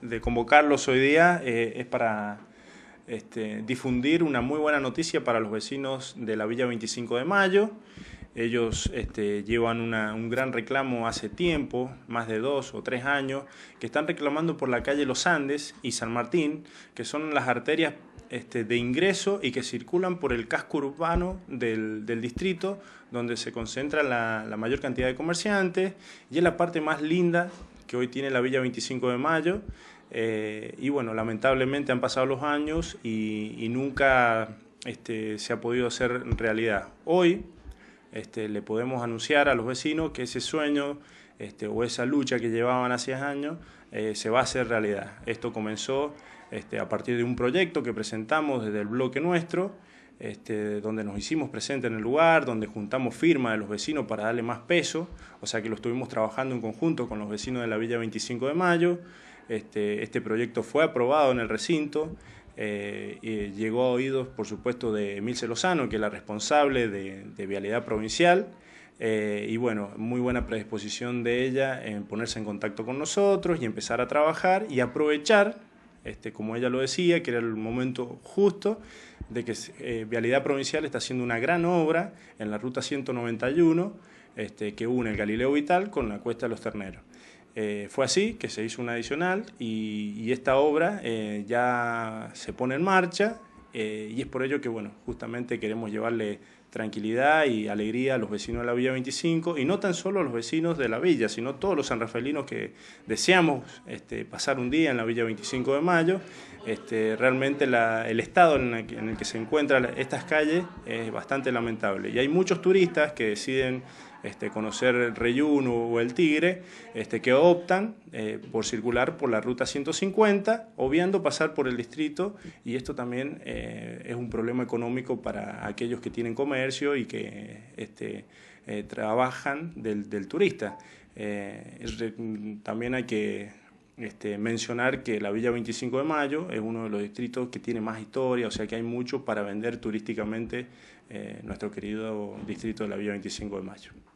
De, convocarlos hoy día eh, es para este, difundir una muy buena noticia para los vecinos de la Villa 25 de Mayo. Ellos este, llevan un gran reclamo hace tiempo, más de dos o tres años, que están reclamando por la calle Los Andes y San Martín, que son las arterias este, de ingreso y que circulan por el casco urbano del, distrito, donde se concentra la, la mayor cantidad de comerciantes y es la parte más linda que hoy tiene la Villa 25 de Mayo. Eh, y bueno, lamentablemente han pasado los años y, nunca este, se ha podido hacer realidad. Hoy este, le podemos anunciar a los vecinos que ese sueño este, o esa lucha que llevaban hacía años eh, se va a hacer realidad. Esto comenzó a partir de un proyecto que presentamos desde el bloque nuestro este, donde nos hicimos presentes en el lugar, donde juntamos firmas de los vecinos para darle más peso, o sea que lo estuvimos trabajando en conjunto con los vecinos de la Villa 25 de Mayo. Este, este, proyecto fue aprobado en el recinto, eh, y llegó a oídos, por supuesto, de Emilce Lozano, que es la responsable de, Vialidad Provincial. Eh, y bueno, muy buena predisposición de ella en ponerse en contacto con nosotros y empezar a trabajar y aprovechar este, como ella lo decía, que era el momento justo de que eh, Vialidad Provincial está haciendo una gran obra en la ruta 191 este, que une el Galileo Vital con la Cuesta de los Terneros. Eh, fue así que se hizo una adicional y, esta obra eh, ya se pone en marcha, eh, y es por ello que, bueno, justamente queremos llevarle tranquilidad y alegría a los vecinos de la Villa 25 y no tan solo a los vecinos de la Villa, sino a todos los sanrafelinos que deseamos este, pasar un día en la Villa 25 de Mayo. Este, realmente el estado en el, que se encuentran estas calles es bastante lamentable y hay muchos turistas que deciden este, conocer el reyuno o el tigre, este, que optan eh, por circular por la ruta 150, obviando pasar por el distrito, y esto también eh, es un problema económico para aquellos que tienen comercio y que este, eh, trabajan del, turista. también hay que mencionar que la Villa 25 de Mayo es uno de los distritos que tiene más historia, o sea que hay mucho para vender turísticamente nuestro querido distrito de la Villa 25 de Mayo.